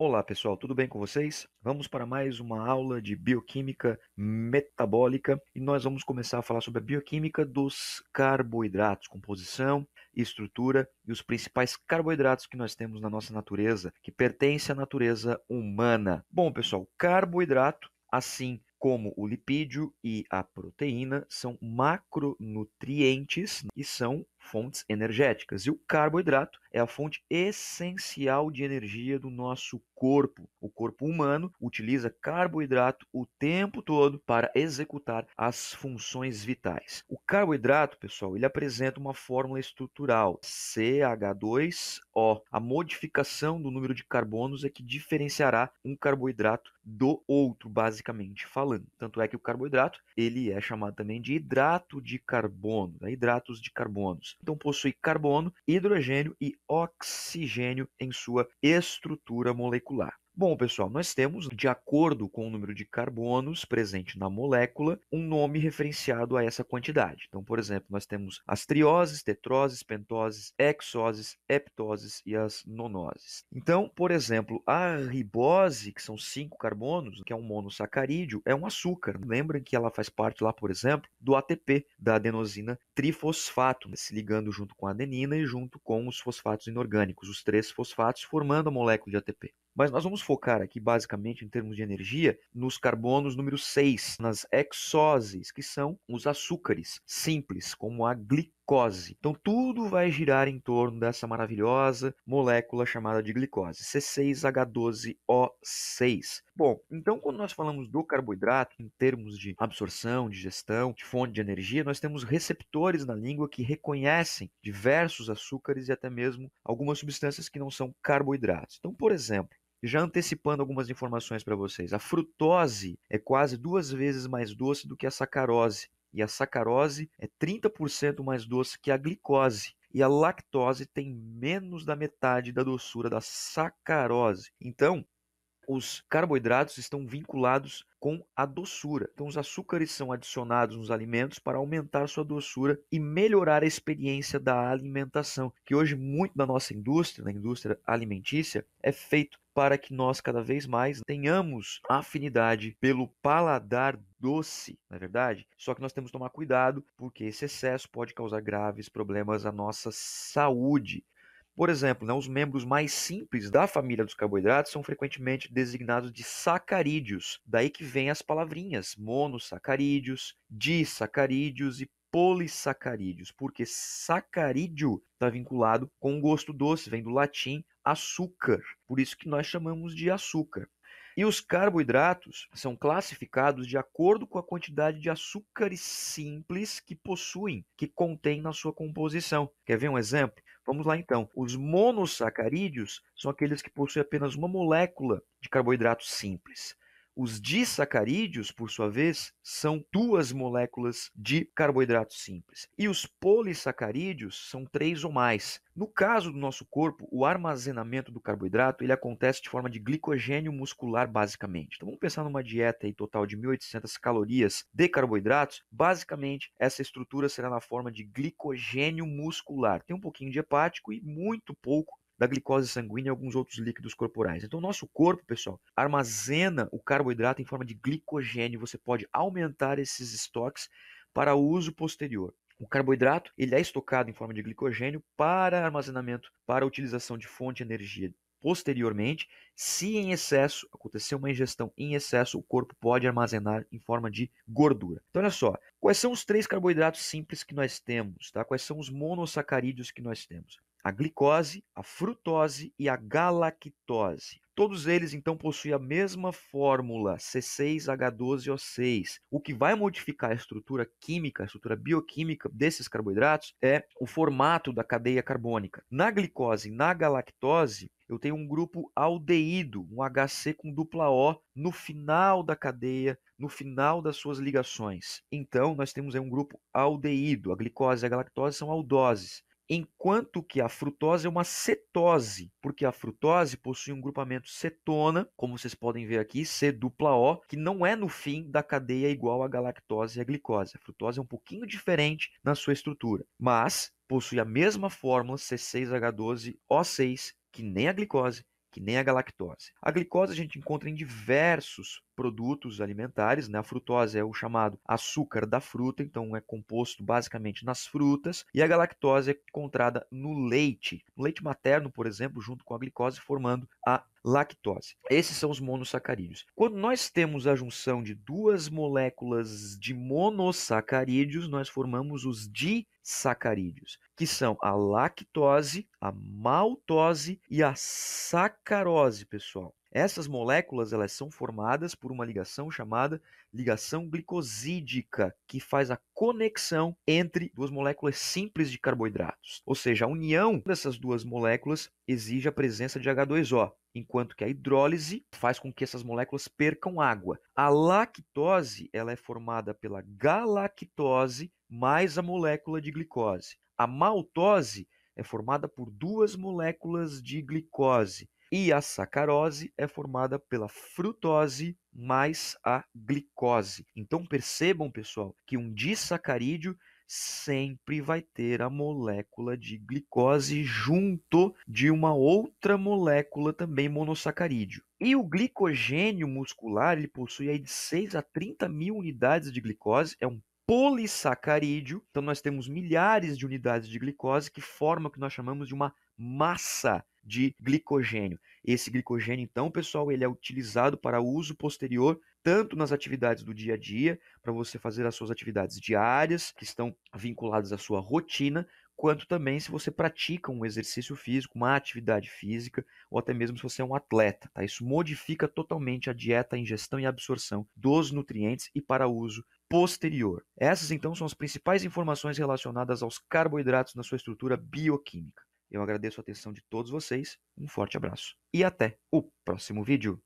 Olá pessoal, tudo bem com vocês? Vamos para mais uma aula de bioquímica metabólica e nós vamos começar a falar sobre a bioquímica dos carboidratos, composição, estrutura e os principais carboidratos que nós temos na nossa natureza, que pertence à natureza humana. Bom pessoal, carboidrato, assim como o lipídio e a proteína, são macronutrientes e são fontes energéticas. E o carboidrato é a fonte essencial de energia do nosso corpo. O corpo humano utiliza carboidrato o tempo todo para executar as funções vitais. O carboidrato, pessoal, ele apresenta uma fórmula estrutural CH2O. A modificação do número de carbonos é que diferenciará um carboidrato do outro, basicamente falando. Tanto é que o carboidrato, ele é chamado também de hidrato de carbono, né? hidratos de carbonos então possui carbono, hidrogênio e oxigênio em sua estrutura molecular. Bom, pessoal, nós temos, de acordo com o número de carbonos presente na molécula, um nome referenciado a essa quantidade. Então, por exemplo, nós temos as trioses, tetroses, pentoses, hexoses, heptoses e as nonoses. Então, por exemplo, a ribose, que são cinco carbonos, que é um monossacarídeo, é um açúcar. Lembrem que ela faz parte lá, por exemplo, do ATP, da adenosina trifosfato, né, se ligando junto com a adenina e junto com os fosfatos inorgânicos, os três fosfatos formando a molécula de ATP. Mas nós vamos focar aqui, basicamente, em termos de energia, nos carbonos número 6, nas hexoses, que são os açúcares simples, como a glicose. Então tudo vai girar em torno dessa maravilhosa molécula chamada de glicose, C6H12O6. Bom, então quando nós falamos do carboidrato em termos de absorção, digestão, de fonte de energia, nós temos receptores na língua que reconhecem diversos açúcares e até mesmo algumas substâncias que não são carboidratos. Então, por exemplo, já antecipando algumas informações para vocês, a frutose é quase duas vezes mais doce do que a sacarose, e a sacarose é 30% mais doce que a glicose. E a lactose tem menos da metade da doçura da sacarose. Então, os carboidratos estão vinculados com a doçura. Então, os açúcares são adicionados nos alimentos para aumentar sua doçura e melhorar a experiência da alimentação, que hoje muito da nossa indústria, da indústria alimentícia, é feito para que nós cada vez mais tenhamos afinidade pelo paladar doce, na é verdade. Só que nós temos que tomar cuidado porque esse excesso pode causar graves problemas à nossa saúde. Por exemplo, né, os membros mais simples da família dos carboidratos são frequentemente designados de sacarídeos, daí que vem as palavrinhas monossacarídeos, disacarídeos e polissacarídeos, porque sacarídeo está vinculado com o gosto doce, vem do latim açúcar, por isso que nós chamamos de açúcar. E os carboidratos são classificados de acordo com a quantidade de açúcares simples que possuem, que contém na sua composição. Quer ver um exemplo? Vamos lá então. Os monossacarídeos são aqueles que possuem apenas uma molécula de carboidrato simples. Os disacarídeos, por sua vez, são duas moléculas de carboidrato simples. E os polissacarídeos são três ou mais. No caso do nosso corpo, o armazenamento do carboidrato ele acontece de forma de glicogênio muscular, basicamente. Então vamos pensar numa dieta aí, total de 1.800 calorias de carboidratos. Basicamente, essa estrutura será na forma de glicogênio muscular. Tem um pouquinho de hepático e muito pouco da glicose sanguínea e alguns outros líquidos corporais. Então, nosso corpo, pessoal, armazena o carboidrato em forma de glicogênio. Você pode aumentar esses estoques para uso posterior. O carboidrato ele é estocado em forma de glicogênio para armazenamento, para utilização de fonte de energia. Posteriormente, se em excesso acontecer uma ingestão em excesso, o corpo pode armazenar em forma de gordura. Então, olha só, Quais são os três carboidratos simples que nós temos? Tá? Quais são os monossacarídeos que nós temos? A glicose, a frutose e a galactose. Todos eles então possuem a mesma fórmula C6H12O6. O que vai modificar a estrutura química, a estrutura bioquímica desses carboidratos é o formato da cadeia carbônica. Na glicose e na galactose, eu tenho um grupo aldeído, um HC com dupla O no final da cadeia, no final das suas ligações. Então, nós temos aí um grupo aldeído. A glicose e a galactose são aldoses. Enquanto que a frutose é uma cetose, porque a frutose possui um grupamento cetona, como vocês podem ver aqui, C dupla O, que não é no fim da cadeia igual à galactose e à glicose. A frutose é um pouquinho diferente na sua estrutura, mas possui a mesma fórmula C6H12O6 que nem a glicose, que nem a galactose. A glicose a gente encontra em diversos produtos alimentares, né? A frutose é o chamado açúcar da fruta, então é composto basicamente nas frutas, e a galactose é encontrada no leite, no leite materno, por exemplo, junto com a glicose, formando a lactose. Esses são os monossacarídeos. Quando nós temos a junção de duas moléculas de monossacarídeos, nós formamos os disacarídeos, que são a lactose, a maltose e a sacarose, pessoal. Essas moléculas elas são formadas por uma ligação chamada ligação glicosídica, que faz a conexão entre duas moléculas simples de carboidratos. Ou seja, a união dessas duas moléculas exige a presença de H2O, enquanto que a hidrólise faz com que essas moléculas percam água. A lactose ela é formada pela galactose mais a molécula de glicose. A maltose é formada por duas moléculas de glicose e a sacarose é formada pela frutose mais a glicose. Então percebam, pessoal, que um disacarídeo sempre vai ter a molécula de glicose junto de uma outra molécula também monossacarídeo. E o glicogênio muscular ele possui aí de 6 a 30 mil unidades de glicose, é um polissacarídeo. Então nós temos milhares de unidades de glicose que forma o que nós chamamos de uma massa de glicogênio. Esse glicogênio, então, pessoal, ele é utilizado para uso posterior tanto nas atividades do dia a dia, para você fazer as suas atividades diárias, que estão vinculadas à sua rotina, quanto também se você pratica um exercício físico, uma atividade física, ou até mesmo se você é um atleta. Tá? Isso modifica totalmente a dieta, a ingestão e a absorção dos nutrientes e para uso posterior. Essas então são as principais informações relacionadas aos carboidratos na sua estrutura bioquímica. Eu agradeço a atenção de todos vocês, um forte abraço e até o próximo vídeo.